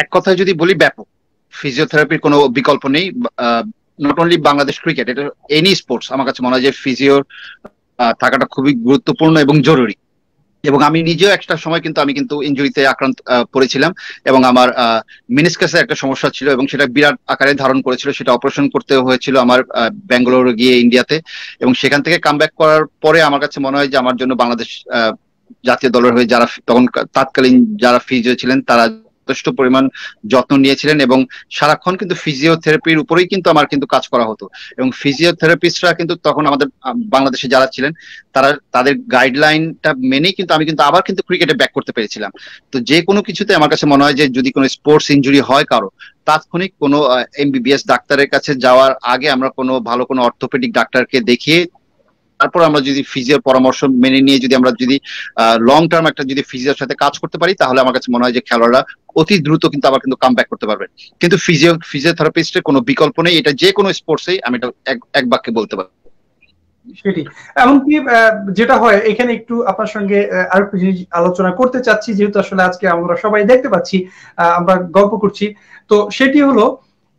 এক কথায় যদি বলি ব্যাপক ফিজিওথেরাপির কোনো বিকল্প নেই নট অনলি বাংলাদেশ ক্রিকেট এটা এনি স্পোর্টস আমার কাছে মনে হয় যে ফিজিওর থাকাটা খুবই গুরুত্বপূর্ণ এবং জরুরি এবং আমি নিজেও একটা সময় কিন্তু আমি কিন্তু ইঞ্জুরিতে আক্রান্ত পড়েছিলাম এবং আমার মিনিসকাসের একটা সমস্যা ছিল এবং সেটা বিরাট আকারে ধারণ করেছিল সেটা অপারেশন করতে হয়েছিল আমার ব্যাঙ্গালোর গিয়ে ইন্ডিয়াতে এবং সেখান থেকে কাম করার পরে আমার কাছে মনে হয় যে আমার জন্য বাংলাদেশ জাতীয় দলের হয়ে যারা তখন তৎকালীন যারা ফিজিও ছিলেন তারা যথেষ্ট পরিমাণ যত্ন নিয়েছিলেন এবং সারাক্ষণ কিন্তু ফিজিওথেরাপির উপরেই কিন্তু আমার কিন্তু কাজ করা হতো এবং ফিজিওথেরাপিস্টরা কিন্তু তখন আমাদের বাংলাদেশে যারা ছিলেন তারা তাদের গাইডলাইনটা মেনেই কিন্তু আমি কিন্তু আবার কিন্তু ক্রিকেটে ব্যাক করতে পেরেছিলাম তো যে কোনো কিছুতে আমার কাছে মনে হয় যে যদি কোনো স্পোর্টস ইঞ্জুরি হয় কারো তাৎক্ষণিক কোনো এমবিবিএস ডাক্তারের কাছে যাওয়ার আগে আমরা কোনো ভালো কোনো অর্থোপেডিক ডাক্তারকে দেখিয়ে তারপর আমরা যদি ফিজিয়ার পরামর্শ মেনে নিয়ে যদি আমরা যদি লং টার্ম একটা যদি ফিজিয়ার সাথে কাজ করতে পারি তাহলে আমার কাছে মনে হয় যে খেলোয়াড়রা অতি দ্রুত কিন্তু আবার কিন্তু কাম করতে পারবে কিন্তু ফিজিও ফিজিওথেরাপিস্টের কোনো বিকল্প নেই এটা যে কোনো স্পোর্টসে আমি এটা এক বাক্যে বলতে পারি সেটি এমনকি যেটা হয় এখানে একটু আপনার সঙ্গে আর একটু জিনিস আলোচনা করতে চাচ্ছি যেহেতু আসলে আজকে আমরা সবাই দেখতে পাচ্ছি আমরা গল্প করছি তো সেটি হলো আহ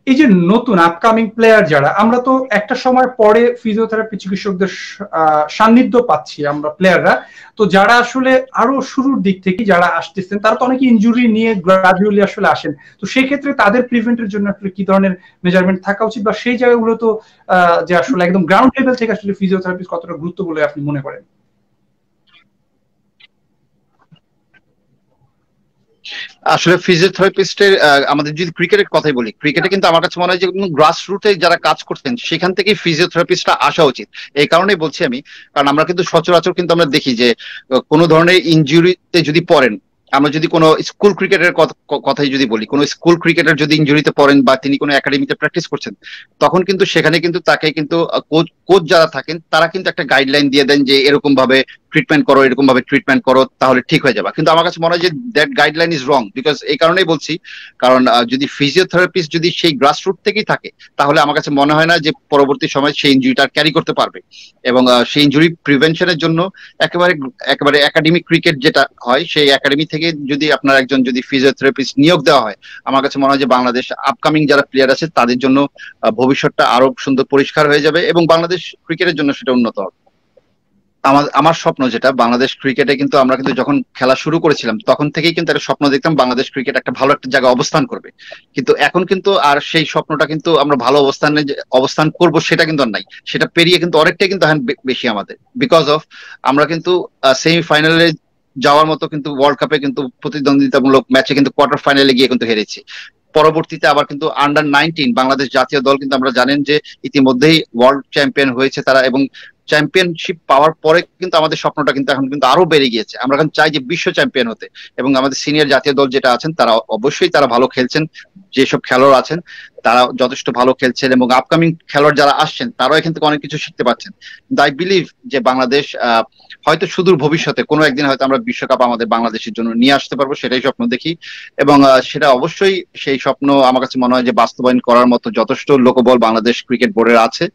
এই যে নতুন আপকামিং প্লেয়ার যারা আমরা তো একটা সময় পরে ফিজিওথেরাপি চিকিৎসকদের সান্নিধ্য পাচ্ছি আমরা প্লেয়াররা তো যারা আসলে আরো শুরুর দিক থেকে যারা আসতেছেন তারা তো অনেকে ইঞ্জুরি নিয়ে গ্রাজুয়ালি আসলে আসেন তো সেই ক্ষেত্রে তাদের প্রিভেন্টের জন্য আসলে কি ধরনের মেজারমেন্ট থাকা উচিত বা সেই জায়গাগুলো তো যে আসলে একদম গ্রাউন্ড লেভেল থেকে আসলে ফিজিওথেরাপি কতটা গুরুত্ব বলে আপনি মনে করেন আসলে ফিজিওথেরাপিস্টের আমাদের যদি ক্রিকেটের কথাই বলি ক্রিকেটে কিন্তু আমার কাছে মনে হয় যে গ্রাস রুটে যারা কাজ করতেন সেখান থেকেই ফিজিওথেরাপিস্টটা আসা উচিত এই কারণেই বলছি আমি কারণ আমরা কিন্তু সচরাচর কিন্তু আমরা দেখি যে কোনো ধরনের ইঞ্জুরিতে যদি পড়েন আমরা যদি কোনো স্কুল ক্রিকেটের কথাই যদি বলি কোনো স্কুল ক্রিকেটার যদি ইঞ্জুরিতে পড়েন বা তিনি কোনো একাডেমিতে প্র্যাকটিস করছেন তখন কিন্তু সেখানে কিন্তু তাকে কিন্তু কোচ কোচ যারা থাকেন তারা কিন্তু একটা গাইডলাইন দিয়ে দেন যে এরকম ভাবে ট্রিটমেন্ট করো এরকম ভাবে ট্রিটমেন্ট করো তাহলে ঠিক হয়ে যাবে কিন্তু আমার কাছে মনে হয় যে that guideline is wrong because এই কারণেই বলছি কারণ যদি ফিজিওথেরাপিস্ট যদি সেই গ্রাসরুট থেকেই থাকে তাহলে আমার কাছে মনে হয় না যে পরবর্তী সময় সেই ইঞ্জুরিটা ক্যারি করতে পারবে এবং সেই ইঞ্জুরি প্রিভেনশনের জন্য একেবারে একেবারে একাডেমিক ক্রিকেট যেটা হয় সেই একাডেমি থেকে যদি আপনার একজন যদি ফিজিওথেরাপিস্ট নিয়োগ দেওয়া হয় আমার কাছে মনে হয় যে বাংলাদেশ আপকামিং যারা প্লেয়ার আছে তাদের জন্য ভবিষ্যৎটা আরো সুন্দর পরিষ্কার হয়ে যাবে এবং বাংলাদেশ ক্রিকেটের জন্য সেটা উন্নত হবে আমার আমার স্বপ্ন যেটা বাংলাদেশ ক্রিকেটে কিন্তু আমরা কিন্তু যখন খেলা শুরু করেছিলাম তখন থেকেই কিন্তু একটা স্বপ্ন দেখতাম বাংলাদেশ ক্রিকেট একটা ভালো একটা জায়গায় অবস্থান করবে কিন্তু এখন কিন্তু আর সেই স্বপ্নটা কিন্তু আমরা ভালো অবস্থানে অবস্থান করব সেটা কিন্তু আর নাই সেটা পেরিয়ে কিন্তু অনেকটাই কিন্তু বেশি আমাদের বিকজ অফ আমরা কিন্তু সেমিফাইনালে যাওয়ার মতো কিন্তু ওয়ার্ল্ড কাপে কিন্তু প্রতিদ্বন্দ্বিতামূলক ম্যাচে কিন্তু কোয়ার্টার ফাইনালে গিয়ে কিন্তু হেরেছি পরবর্তীতে আবার কিন্তু আন্ডার নাইনটিন বাংলাদেশ জাতীয় দল কিন্তু আমরা জানেন যে ইতিমধ্যেই ওয়ার্ল্ড চ্যাম্পিয়ন হয়েছে তারা এবং চ্যাম্পিয়নশিপ পাওয়ার পরে কিন্তু আমাদের স্বপ্নটা কিন্তু এখন কিন্তু আরো বেড়ে গিয়েছে আমরা এখন চাই যে বিশ্ব চ্যাম্পিয়ন হতে এবং আমাদের সিনিয়র জাতীয় দল যেটা আছেন তারা অবশ্যই তারা ভালো খেলছেন যেসব খেলোয়াড় আছেন তারা যথেষ্ট ভালো খেলছেন এবং আপকামিং খেলোয়াড় যারা আসছেন তারাও এখান থেকে অনেক কিছু শিখতে পারছেন আই বিলিভ যে বাংলাদেশ হয়তো সুদূর ভবিষ্যতে কোনো একদিন হয়তো আমরা বিশ্বকাপ আমাদের বাংলাদেশের জন্য নিয়ে আসতে পারবো সেটাই স্বপ্ন দেখি এবং সেটা অবশ্যই সেই স্বপ্ন আমার কাছে মনে হয় যে বাস্তবায়ন করার মতো যথেষ্ট লোকবল বাংলাদেশ ক্রিকেট বোর্ডের আছে